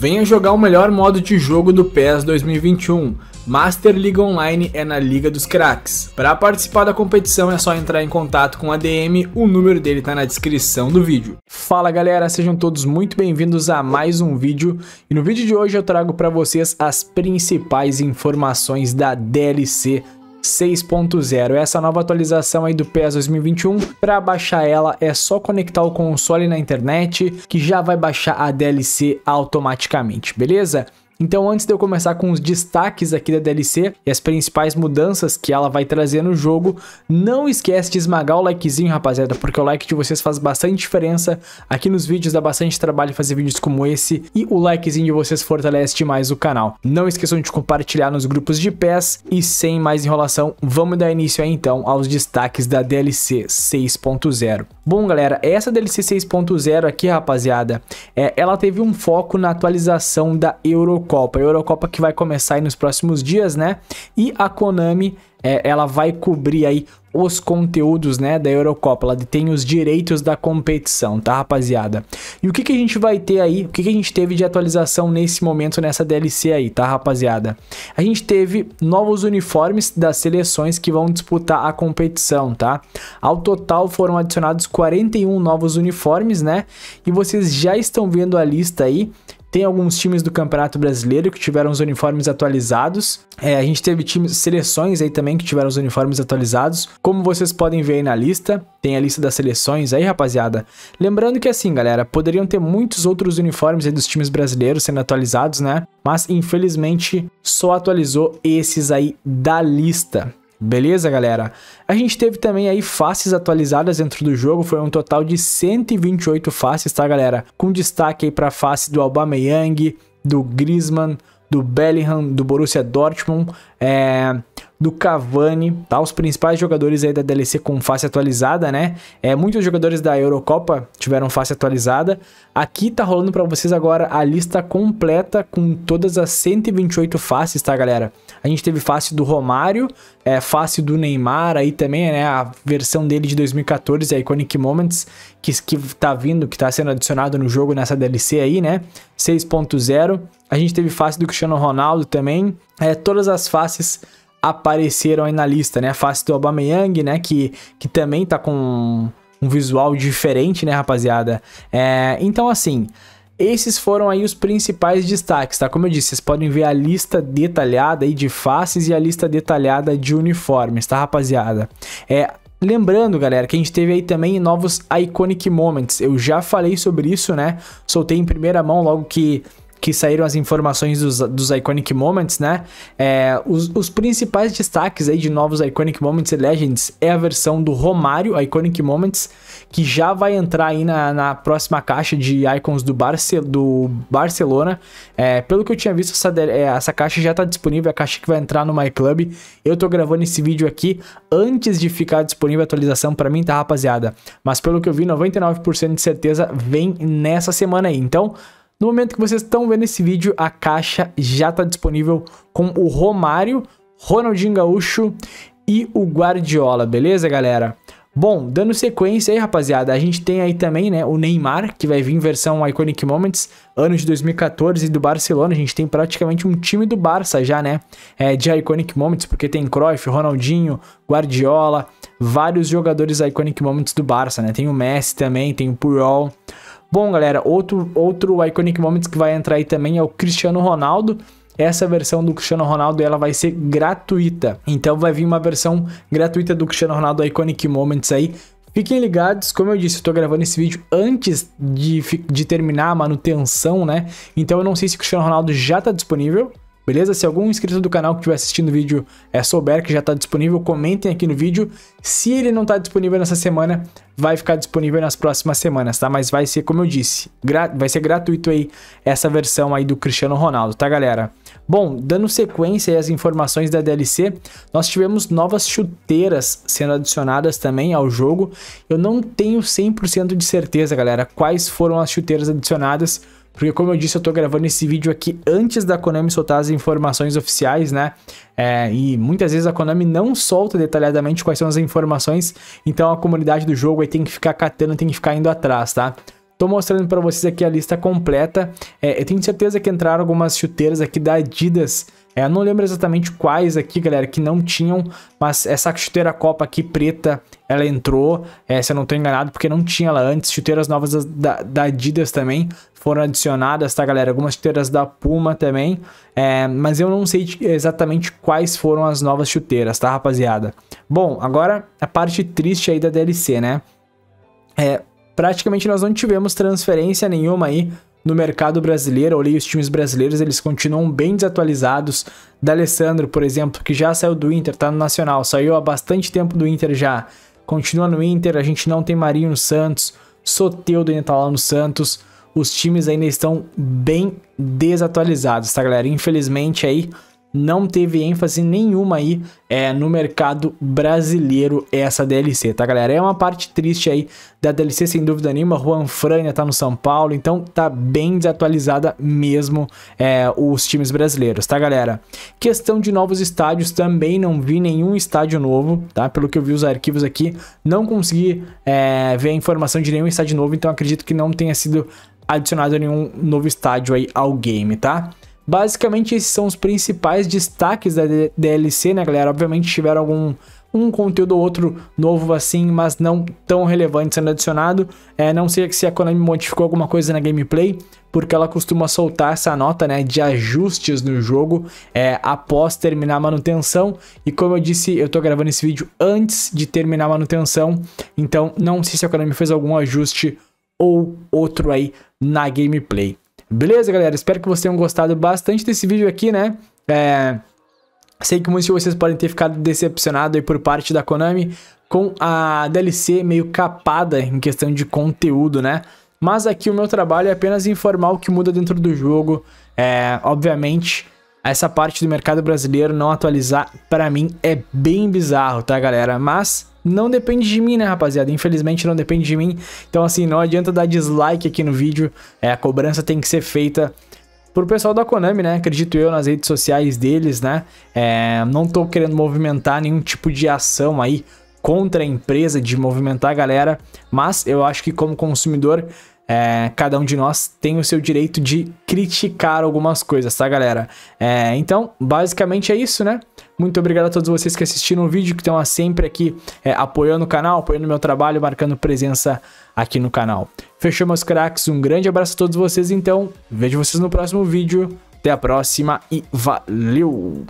Venha jogar o melhor modo de jogo do PES 2021. Master League Online é na Liga dos Cracks. Para participar da competição é só entrar em contato com a DM, o número dele está na descrição do vídeo. Fala galera, sejam todos muito bem-vindos a mais um vídeo. E no vídeo de hoje eu trago para vocês as principais informações da DLC 6.0. Essa nova atualização aí do PES 2021, para baixar ela é só conectar o console na internet, que já vai baixar a DLC automaticamente, beleza? Então, antes de eu começar com os destaques aqui da DLC e as principais mudanças que ela vai trazer no jogo, não esquece de esmagar o likezinho, rapaziada, porque o like de vocês faz bastante diferença aqui nos vídeos, dá bastante trabalho fazer vídeos como esse e o likezinho de vocês fortalece demais o canal. Não esqueçam de compartilhar nos grupos de pés e sem mais enrolação, vamos dar início aí então aos destaques da DLC 6.0. Bom, galera, essa DLC 6.0 aqui, rapaziada, é, ela teve um foco na atualização da Euro Eurocopa. Eurocopa que vai começar aí nos próximos dias, né? E a Konami, é, ela vai cobrir aí os conteúdos, né, da Eurocopa. Ela detém os direitos da competição, tá, rapaziada? E o que que a gente vai ter aí? O que que a gente teve de atualização nesse momento nessa DLC aí, tá, rapaziada? A gente teve novos uniformes das seleções que vão disputar a competição, tá? Ao total foram adicionados 41 novos uniformes, né? E vocês já estão vendo a lista aí tem alguns times do Campeonato Brasileiro que tiveram os uniformes atualizados. É, a gente teve times, seleções aí também que tiveram os uniformes atualizados. Como vocês podem ver aí na lista, tem a lista das seleções aí, rapaziada. Lembrando que assim, galera, poderiam ter muitos outros uniformes aí dos times brasileiros sendo atualizados, né? Mas infelizmente só atualizou esses aí da lista. Beleza, galera? A gente teve também aí faces atualizadas dentro do jogo, foi um total de 128 faces, tá, galera? Com destaque aí pra face do Aubameyang, do Griezmann, do Bellingham, do Borussia Dortmund, é do Cavani, tá? Os principais jogadores aí da DLC com face atualizada, né? É, muitos jogadores da Eurocopa tiveram face atualizada. Aqui tá rolando para vocês agora a lista completa com todas as 128 faces, tá, galera? A gente teve face do Romário, é, face do Neymar aí também, né? A versão dele de 2014, a Iconic Moments, que, que tá vindo, que tá sendo adicionado no jogo nessa DLC aí, né? 6.0. A gente teve face do Cristiano Ronaldo também. É, todas as faces apareceram aí na lista, né? A face do Aubameyang, né? Que, que também tá com um visual diferente, né, rapaziada? É, então, assim, esses foram aí os principais destaques, tá? Como eu disse, vocês podem ver a lista detalhada aí de faces e a lista detalhada de uniformes, tá, rapaziada? É, Lembrando, galera, que a gente teve aí também novos Iconic Moments. Eu já falei sobre isso, né? Soltei em primeira mão logo que que saíram as informações dos, dos Iconic Moments, né? É, os, os, principais destaques aí de novos Iconic Moments e Legends é a versão do Romário Iconic Moments, que já vai entrar aí na, na próxima caixa de Icons do, Barce, do Barcelona. É, pelo que eu tinha visto, essa, é, essa caixa já está disponível, a caixa que vai entrar no MyClub. Eu tô gravando esse vídeo aqui antes de ficar disponível a atualização para mim, tá, rapaziada? Mas pelo que eu vi, 99% de certeza vem nessa semana aí. Então, no momento que vocês estão vendo esse vídeo, a caixa já está disponível com o Romário, Ronaldinho Gaúcho e o Guardiola, beleza, galera? Bom, dando sequência aí, rapaziada, a gente tem aí também, né, o Neymar, que vai vir em versão Iconic Moments, ano de 2014 e do Barcelona, a gente tem praticamente um time do Barça já, né, é, de Iconic Moments, porque tem Cruyff, Ronaldinho, Guardiola, vários jogadores Iconic Moments do Barça, né, tem o Messi também, tem o Puyol, Bom, galera, outro, outro Iconic Moments que vai entrar aí também é o Cristiano Ronaldo essa versão do Cristiano Ronaldo ela vai ser gratuita. Então vai vir uma versão gratuita do Cristiano Ronaldo Iconic Moments aí. Fiquem ligados, como eu disse, eu tô gravando esse vídeo antes de, de terminar a manutenção, né? Então eu não sei se o Cristiano Ronaldo já tá disponível, beleza? Se algum inscrito do canal que estiver assistindo o vídeo é, souber que já está disponível, comentem aqui no vídeo. Se ele não está disponível nessa semana, vai ficar disponível nas próximas semanas, tá? Mas vai ser, como eu disse, vai ser gratuito aí essa versão aí do Cristiano Ronaldo, tá, galera? Bom, dando sequência aí às informações da DLC, nós tivemos novas chuteiras sendo adicionadas também ao jogo. Eu não tenho 100% de certeza, galera, quais foram as chuteiras adicionadas, porque como eu disse, eu tô gravando esse vídeo aqui antes da Konami soltar as informações oficiais, né? É, e muitas vezes a Konami não solta detalhadamente quais são as informações, então a comunidade do jogo aí tem que ficar catando, tem que ficar indo atrás, tá? Tô mostrando para vocês aqui a lista completa. É, eu tenho certeza que entraram algumas chuteiras aqui da Adidas. É, eu não lembro exatamente quais aqui, galera, que não tinham, mas essa chuteira Copa aqui preta, ela entrou, é, se eu não estou enganado, porque não tinha ela antes. Chuteiras novas da, da Adidas também foram adicionadas, tá, galera? Algumas chuteiras da Puma também, é, mas eu não sei exatamente quais foram as novas chuteiras, tá, rapaziada? Bom, agora a parte triste aí da DLC, né? É, praticamente nós não tivemos transferência nenhuma aí no mercado brasileiro. Olhei os times brasileiros, eles continuam bem desatualizados. D'Alessandro, por exemplo, que já saiu do Inter, tá no Nacional, saiu há bastante tempo do Inter já. Continua no Inter, a gente não tem Marinho no Santos, Soteudo ainda tá lá no Santos. Os times ainda estão bem desatualizados, tá galera? Infelizmente aí não teve ênfase nenhuma aí é, no mercado brasileiro essa DLC, tá galera? É uma parte triste aí da DLC, sem dúvida nenhuma, Juan Frania tá no São Paulo, então tá bem desatualizada mesmo é, os times brasileiros, tá galera? Questão de novos estádios, também não vi nenhum estádio novo, tá? Pelo que eu vi os arquivos aqui, não consegui é, ver a informação de nenhum estádio novo, então acredito que não tenha sido adicionado nenhum novo estádio aí ao game, tá? Basicamente, esses são os principais destaques da DLC, né, galera? Obviamente tiveram algum um conteúdo ou outro novo assim, mas não tão relevante sendo adicionado. É, não sei se a Konami modificou alguma coisa na gameplay, porque ela costuma soltar essa nota né, de ajustes no jogo é, após terminar a manutenção. E como eu disse, eu tô gravando esse vídeo antes de terminar a manutenção, então não sei se a Konami fez algum ajuste ou outro aí na gameplay. Beleza, galera? Espero que vocês tenham gostado bastante desse vídeo aqui, né? É... Sei que muitos de vocês podem ter ficado decepcionados aí por parte da Konami com a DLC meio capada em questão de conteúdo, né? Mas aqui o meu trabalho é apenas informar o que muda dentro do jogo. É, obviamente, essa parte do mercado brasileiro não atualizar, para mim, é bem bizarro, tá, galera? Mas não depende de mim, né, rapaziada? Infelizmente não depende de mim. Então, assim, não adianta dar dislike aqui no vídeo. É, a cobrança tem que ser feita pro pessoal da Konami, né? Acredito eu nas redes sociais deles, né? É, não tô querendo movimentar nenhum tipo de ação aí contra a empresa, de movimentar a galera. Mas eu acho que como consumidor, é, cada um de nós tem o seu direito de criticar algumas coisas, tá, galera? É, então, basicamente é isso, né? Muito obrigado a todos vocês que assistiram o vídeo, que estão sempre aqui é, apoiando o canal, apoiando o meu trabalho, marcando presença aqui no canal. Fechou, meus craques? Um grande abraço a todos vocês, então. Vejo vocês no próximo vídeo. Até a próxima e valeu!